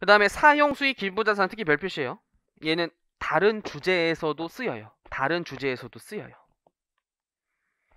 그 다음에 사용 수익 기부자산 특히 별표시예요. 얘는 다른 주제에서도 쓰여요. 다른 주제에서도 쓰여요.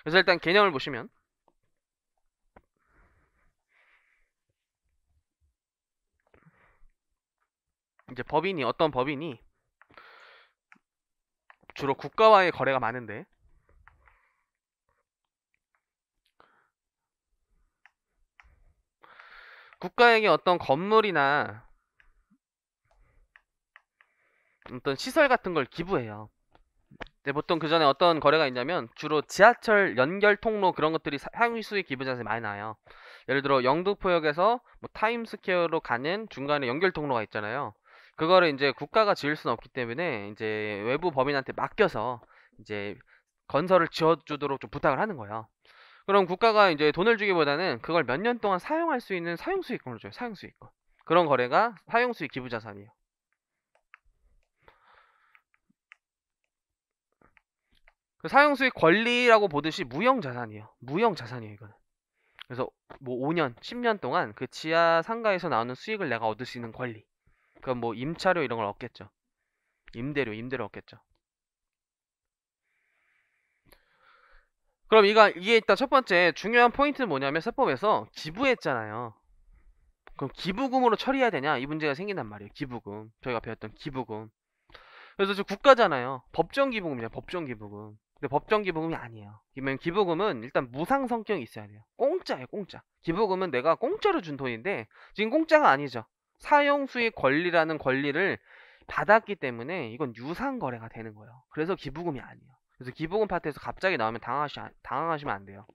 그래서 일단 개념을 보시면 이제 법인이 어떤 법인이 주로 국가와의 거래가 많은데 국가에게 어떤 건물이나 어떤 시설 같은 걸 기부해요. 네, 보통 그 전에 어떤 거래가 있냐면 주로 지하철 연결 통로 그런 것들이 향유수의 기부자세 많이 나요. 와 예를 들어 영등포역에서 뭐 타임스퀘어로 가는 중간에 연결 통로가 있잖아요. 그거를 이제 국가가 지을 수는 없기 때문에 이제 외부 범인한테 맡겨서 이제 건설을 지어주도록 좀 부탁을 하는 거예요. 그럼 국가가 이제 돈을 주기보다는 그걸 몇 년 동안 사용할 수 있는 사용 수익권을 줘요. 사용 수익권. 그런 거래가 사용 수익 기부 자산이에요. 그 사용수의 권리라고 보듯이 무형 자산이에요. 무형 자산이에요, 이거는. 그래서 뭐 5년, 10년 동안 그 지하 상가에서 나오는 수익을 내가 얻을 수 있는 권리. 그럼 뭐 임차료 이런 걸 얻겠죠. 임대료, 임대료 얻겠죠. 그럼 이거 이게 일단 첫 번째 중요한 포인트는 뭐냐면 세법에서 기부했잖아요. 그럼 기부금으로 처리해야 되냐 이 문제가 생긴단 말이에요. 기부금 저희가 배웠던 기부금. 그래서 지금 국가잖아요. 법정 기부금이야 법정 기부금. 근데 법정 기부금이 아니에요. 그러면 기부금은 일단 무상 성격이 있어야 돼요. 공짜예요, 공짜. 기부금은 내가 공짜로 준 돈인데 지금 공짜가 아니죠. 사용 수익 권리라는 권리를 받았기 때문에 이건 유상 거래가 되는 거예요. 그래서 기부금이 아니에요. 그래서 기부금 파트에서 갑자기 나오면 당황하시, 당황하시면 안 돼요.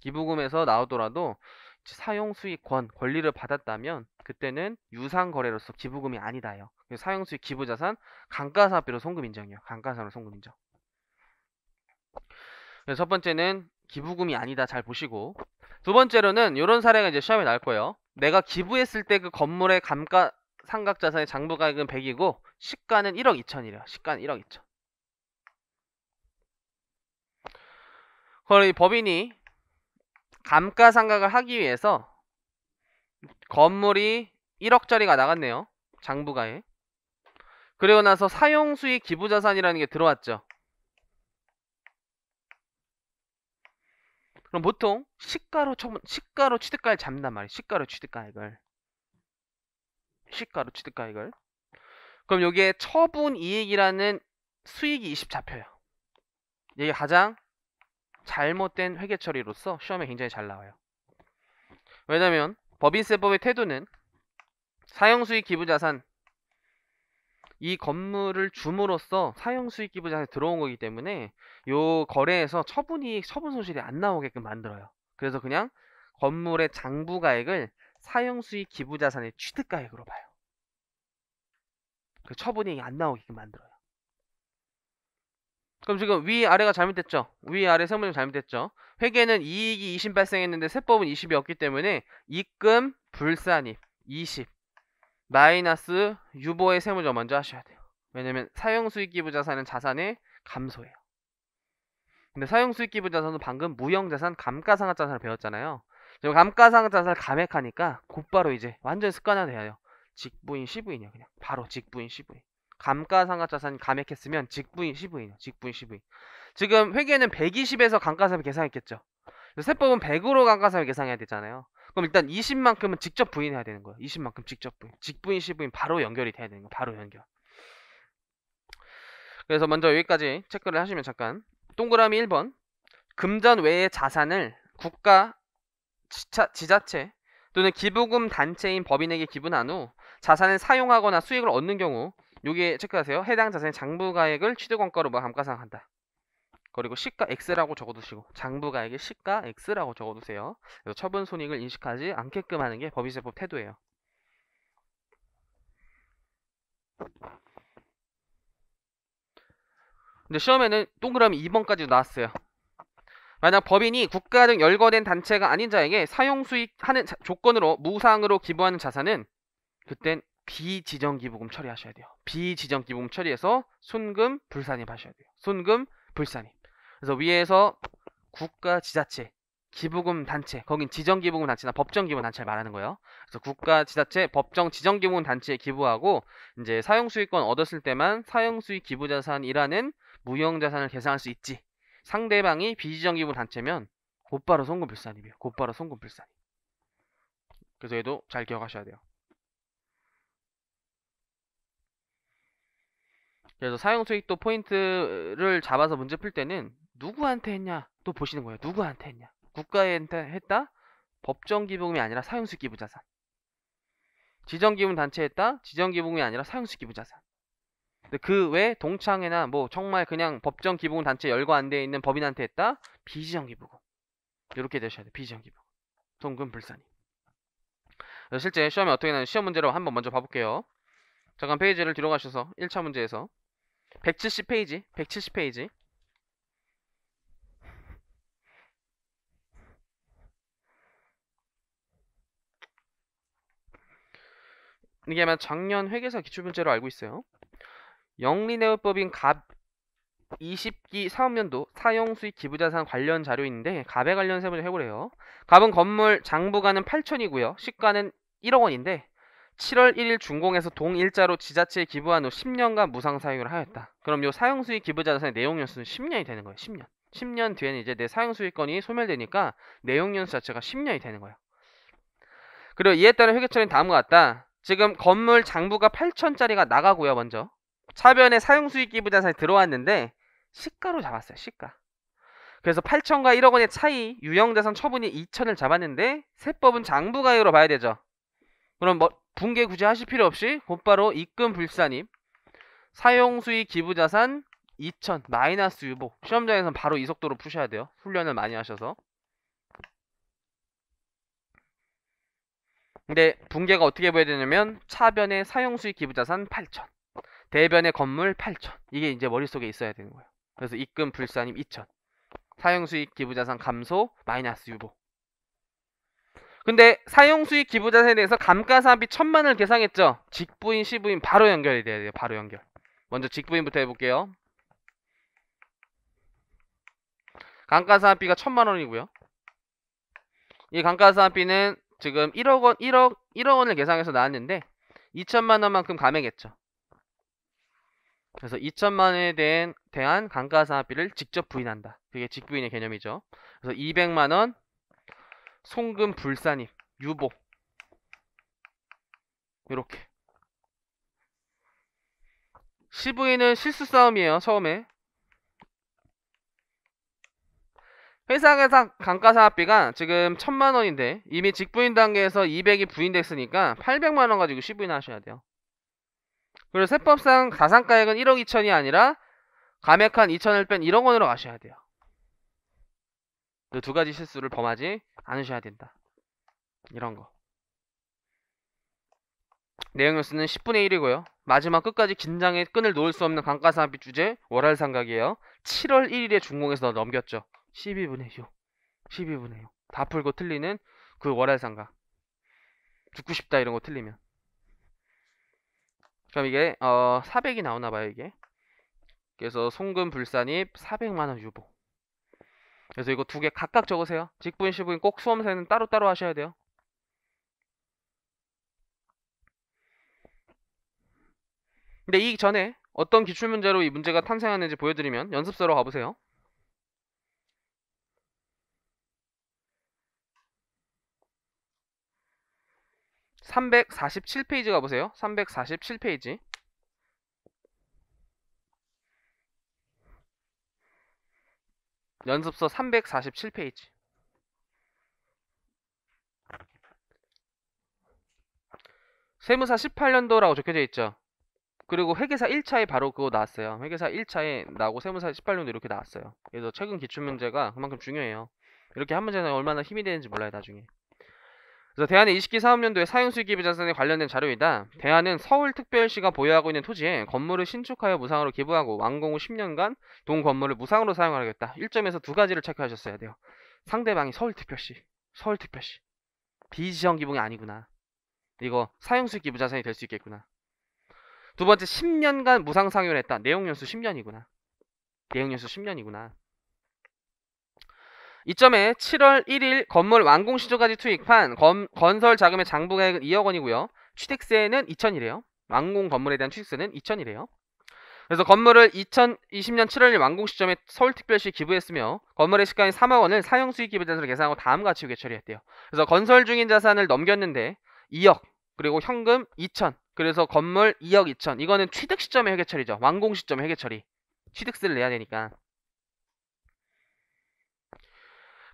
기부금에서 나오더라도 사용 수익권 권리를 받았다면 그때는 유상 거래로서 기부금이 아니다요. 사용 수익 기부 자산 감가사각비로 송금 인정이요. 감가상각로 송금 인정. 그래서 네, 첫 번째는 기부금이 아니다 잘 보시고 두 번째로는 이런 사례가 이제 시험에 나올 거예요. 내가 기부했을 때 그 건물의 감가 상각 자산의 장부 가액은 100이고 시가는 1억 2천이래요. 시가는 1억 2천. 그걸 이 법인이 감가상각을 하기 위해서 건물이 1억짜리가 나갔네요. 장부가에. 그리고 나서 사용수익 기부자산이라는 게 들어왔죠. 그럼 보통 시가로 처분, 시가로 취득가액 잡는단 말이에요. 시가로 취득가액을. 시가로 취득가액을. 그럼 여기에 처분 이익이라는 수익이 20 잡혀요. 이게 가장 잘못된 회계 처리로서 시험에 굉장히 잘 나와요. 왜냐면 법인세법의 태도는 사용수익 기부자산 이 건물을 줌으로써 사용 수익 기부자에 들어온 거기 때문에 요 거래에서 처분 이익, 처분 손실이 안 나오게끔 만들어요. 그래서 그냥 건물의 장부 가액을 사용 수익 기부 자산의 취득 가액으로 봐요. 그 처분 이익이 안 나오게끔 만들어요. 그럼 지금 위 아래가 잘못됐죠? 위 아래 세무점 잘못됐죠? 회계는 이익이 20 발생했는데 세법은 20이었기 때문에 입금 불산입 20 마이너스 유보의 세무적 먼저 하셔야 돼요. 왜냐면 사용수익기부 자산은 자산의 감소예요. 근데 사용수익기부 자산은 방금 무형자산 감가상각자산을 배웠잖아요. 지금 감가상각자산을 감액하니까 곧바로 이제 완전 습관화돼요. 직부인 시부인이요 그냥 바로 직부인 시부인. 감가상각자산 감액했으면 직부인 시부인이요 직부인 시부인. 지금 회계는 120에서 감가상각 계산했겠죠. 세법은 100으로 감가상각 계산해야 되잖아요. 그럼 일단 20만큼은 직접 부인해야 되는 거야. 20만큼 직접 부인. 직부인, 시부인 바로 연결이 돼야 되는 거. 야 바로 연결. 그래서 먼저 여기까지 체크를 하시면 잠깐 동그라미 1번 금전 외의 자산을 국가, 지차, 지자체 또는 기부금 단체인 법인에게 기부한 후 자산을 사용하거나 수익을 얻는 경우 여기에 체크하세요. 해당 자산의 장부가액을 취득원가로 뭐 감가상한다 그리고 시가 x라고 적어두시고 장부가에게 시가 x라고 적어두세요. 그래서 처분 손익을 인식하지 않게끔 하는 게 법인세법 태도예요. 근데 시험에는 동그라미 2번까지도 나왔어요. 만약 법인이 국가 등 열거된 단체가 아닌 자에게 사용 수익하는 조건으로 무상으로 기부하는 자산은 그땐 비지정기부금 처리하셔야 돼요. 비지정기부금 처리해서 순금 불산입 하셔야 돼요. 순금 불산입. 그래서 위에서 국가 지자체 기부금 단체 거긴 지정 기부금 단체나 법정 기부 단체를 말하는 거예요. 그래서 국가 지자체 법정 지정 기부금 단체에 기부하고 이제 사용 수익권 얻었을 때만 사용 수익 기부 자산이라는 무형 자산을 계산할 수 있지. 상대방이 비지정 기부 단체면 곧바로 송금 불산입이에요. 곧바로 송금 불산. 그래서 얘도 잘 기억하셔야 돼요. 그래서 사용 수익도 포인트를 잡아서 문제 풀 때는 누구한테 했냐? 또 보시는 거예요. 누구한테 했냐? 국가에 했다? 법정기부금이 아니라 사용수기부자산. 지정기금 부 단체에 했다? 지정기부금이 아니라 사용수기부자산. 그 외 동창회나 뭐 정말 그냥 법정기부금 단체 열거안 돼 있는 법인한테 했다? 비지정기부금. 이렇게 되셔야 돼. 요 비지정기부금. 동금불산이. 실제 시험에 어떻게 나는 시험 문제로 한번 먼저 봐볼게요. 잠깐 페이지를 뒤로 가셔서 1차 문제에서 170페이지, 170페이지. 이게 아마 작년 회계사 기출문제로 알고 있어요. 영리내업법인 갑 20기 사업년도 사용수익 기부자산 관련 자료인데 갑에 관련 세부를 해보래요. 갑은 건물 장부가는 8천이고요. 시가는 1억 원인데 7월 1일 준공해서 동일자로 지자체에 기부한 후 10년간 무상 사용을 하였다. 그럼 요 사용수익 기부자산의 내용연수는 10년이 되는 거예요. 10년. 10년 뒤에는 이제 내 사용수익권이 소멸되니까 내용연수 자체가 10년이 되는 거예요. 그리고 이에 따른 회계처리는 다음과 같다. 지금 건물 장부가 8천짜리가 나가고요 먼저 차변에 사용수익기부자산이 들어왔는데 시가로 잡았어요 시가 그래서 8천과 1억 원의 차이 유형자산 처분이 2천을 잡았는데 세법은 장부가액으로 봐야 되죠 그럼 뭐 붕괴 굳이 하실 필요 없이 곧바로 입금 불사님 사용수익 기부자산 2천 마이너스 유보 시험장에선 바로 이 속도로 푸셔야 돼요 훈련을 많이 하셔서 근데 붕괴가 어떻게 보여되냐면 야 차변의 사용수익 기부자산 8천 대변의 건물 8천 이게 이제 머릿속에 있어야 되는 거예요 그래서 입금 불사님 2천 사용수익 기부자산 감소 마이너스 유보 근데 사용수익 기부자산에 대해서 감가상비 천만을 계상했죠 직부인 시부인 바로 연결이 돼야 돼요 바로 연결 먼저 직부인부터 해볼게요 감가상비가 천만원이고요 이 감가상비는 지금 1억 원, 1억, 1억 원을 계상해서 나왔는데 2천만 원만큼 감액했죠. 그래서 2천만 원에 대한, 대한 감가상각비를 직접 부인한다. 그게 직부인의 개념이죠. 그래서 200만 원 송금 불산입 유보 이렇게 시부인은 실수 싸움이에요 처음에 회사 에서 감가상각비가 지금 천만 원인데 이미 직부인 단계에서 200이 부인됐으니까 800만 원 가지고 시부인 하셔야 돼요. 그리고 세법상 가상가액은 1억 2천이 아니라 감액한 2천을 뺀 1억 원으로 가셔야 돼요. 그두 가지 실수를 범하지 않으셔야 된다. 이런 거. 내용 요수는 10분의 1이고요. 마지막 끝까지 긴장의 끈을 놓을 수 없는 감가상각비 주제 월할 상각이에요. 7월 1일에 중공에서 넘겼죠. 12분의 6. 12분의 6. 다 풀고 틀리는 그 월화상가. 죽고 싶다 이런 거 틀리면. 그럼 이게 어 400이 나오나 봐요, 이게. 그래서 송금 불산입 400만 원 유보. 그래서 이거 두 개 각각 적으세요. 직분, 시분꼭 수험생은 따로따로 하셔야 돼요. 근데 이 전에 어떤 기출문제로 이 문제가 탄생하는지 보여드리면 연습서로 가보세요. 347페이지 가보세요. 347페이지. 연습서 347페이지. 세무사 18년도라고 적혀져 있죠. 그리고 회계사 1차에 바로 그거 나왔어요. 회계사 1차에 나고 세무사 18년도 이렇게 나왔어요. 그래서 최근 기출문제가 그만큼 중요해요. 이렇게 한 문제는 얼마나 힘이 되는지 몰라요, 나중에. 그래서 대한의 2 0사업년도에 사용수익기부 자산에 관련된 자료이다. 대한은 서울특별시가 보유하고 있는 토지에 건물을 신축하여 무상으로 기부하고 완공 후 10년간 동 건물을 무상으로 사용하겠다. 1점에서 두 가지를 체크하셨어야 돼요. 상대방이 서울특별시, 서울특별시. 비지정 기부이 아니구나. 이거 사용수익 기부 자산이 될 수 있겠구나. 두 번째 10년간 무상 상여를 했다. 내용 연수 10년이구나. 내용 연수 10년이구나. 이점에 7월 1일 건물 완공 시조까지 투입한 건, 건설 자금의 장부가액은 2억 원이고요. 취득세는 2천이래요. 완공 건물에 대한 취득세는 2천이래요. 그래서 건물을 2020년 7월 1일 완공 시점에 서울특별시 기부했으며 건물의 시가인 3억 원을 사용수익 기부 자산으로 계산하고 다음 가치로 개처리했대요. 그래서 건설 중인 자산을 넘겼는데 2억 그리고 현금 2천 그래서 건물 2억 2천 이거는 취득 시점의 회계 처리죠. 완공 시점의 회계 처리. 취득세를 내야 되니까.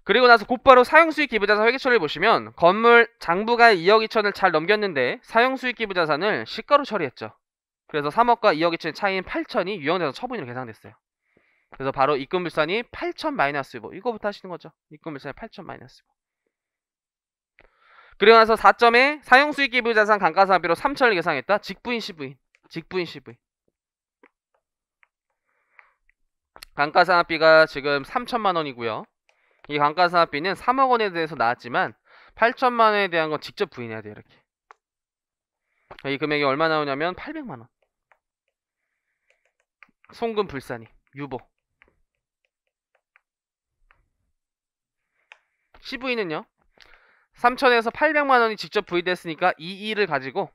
그리고 나서 곧바로 사용수익기부자산 회계처를 리 보시면 건물 장부가 2억 2천을 잘 넘겼는데 사용수익기부자산을 시가로 처리했죠. 그래서 3억과 2억 2천의 차이인 8천이 유형자산 처분으로 계산됐어요. 그래서 바로 입금불산이 8천 마이너스 뭐 이거부터 하시는 거죠. 입금불산이 8천 마이너스 뭐. 그리고 나서 4점에 사용수익기부자산 감가상비로 3천을 계산했다. 직부인 시부인. 직부인 시부인. 감가상각비가 지금 3천만 원이고요. 이 감가상각비는 3억 원에 대해서 나왔지만 8천만 원에 대한 건 직접 부인해야 돼요 이렇게 이 금액이 얼마 나오냐면 800만 원 송금 불산이 유보 CV는요 3천에서 800만 원이 직접 부인됐으니까이 일을 가지고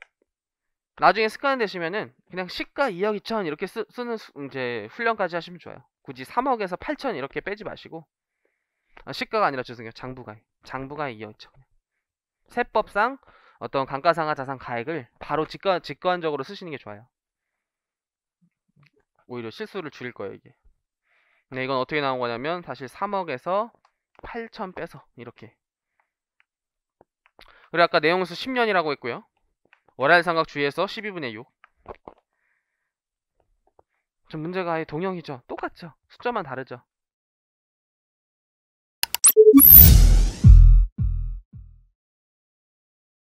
나중에 습관 되시면은 그냥 시가 2억 2천 이렇게 쓰, 는 이제 훈련까지 하시면 좋아요 굳이 3억에서 8천 이렇게 빼지 마시고 아, 시가가 아니라 죄송해요. 장부가액. 장부가액 이어있죠. 세법상 어떤 감가상각 자산 가액을 바로 직관, 직관적으로 쓰시는 게 좋아요. 오히려 실수를 줄일 거예요, 이게. 근데 이건 어떻게 나온 거냐면 사실 3억에서 8천 빼서 이렇게. 그리고 아까 내용수 10년이라고 했고요. 월할 삼각 주의에서 12분의 6. 좀 문제가 아예 동형이죠. 똑같죠. 숫자만 다르죠.